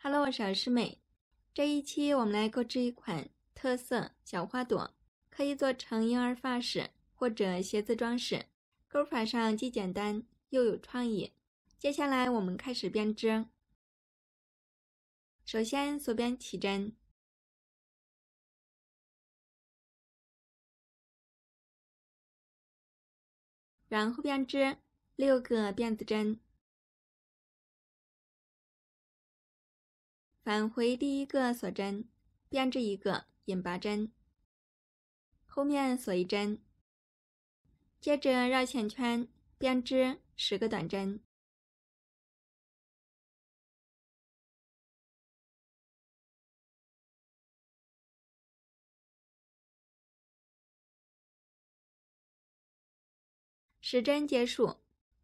Hello，我是师妹。这一期我们来钩织一款特色小花朵，可以做成婴儿发饰或者鞋子装饰，钩法上既简单又有创意。接下来我们开始编织，首先锁边起针，然后编织六个辫子针。返回第一个锁针，编织一个引拔针，后面锁一针，接着绕线圈，编织十个短针，十针结束，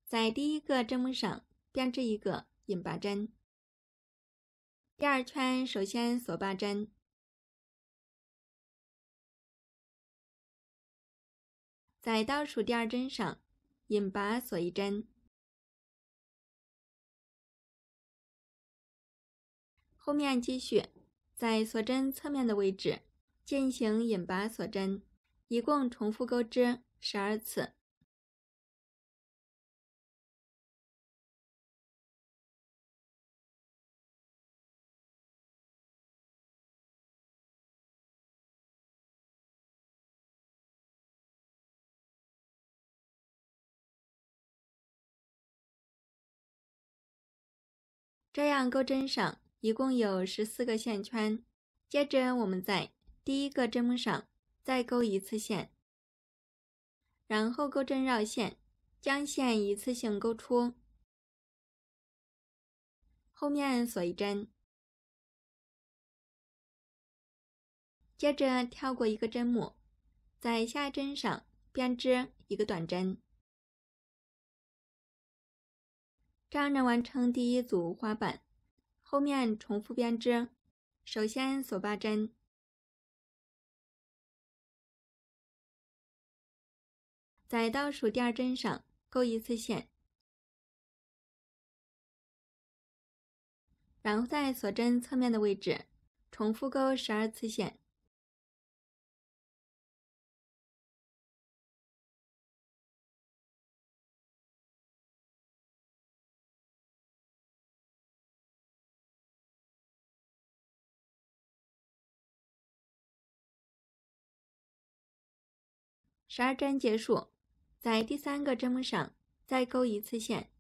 在第一个针目上编织一个引拔针。第二圈，首先锁八针，在倒数第二针上引拔锁一针，后面继续在锁针侧面的位置进行引拔锁针，一共重复钩织十二次。这样钩针上一共有十四个线圈，接着我们在第一个针目上再钩一次线，然后钩针绕线，将线一次性钩出，后面锁一针，接着跳过一个针目，在下针上编织一个短针。这样能完成第一组花瓣，后面重复编织。首先锁八针，在倒数第二针上勾一次线，然后在锁针侧面的位置重复勾十二次线。十二针结束，在第三个针目上再勾一次线，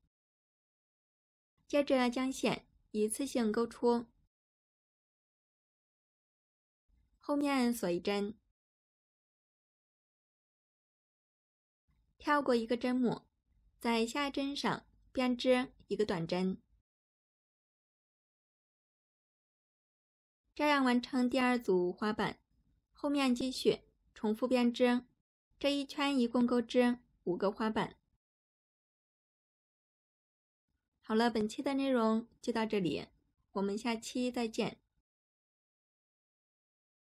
接着将线一次性勾出，后面锁一针，跳过一个针目，在下一针上编织一个短针，这样完成第二组花瓣。后面继续重复编织。这一圈一共钩织五个花瓣。好了，本期的内容就到这里，我们下期再见。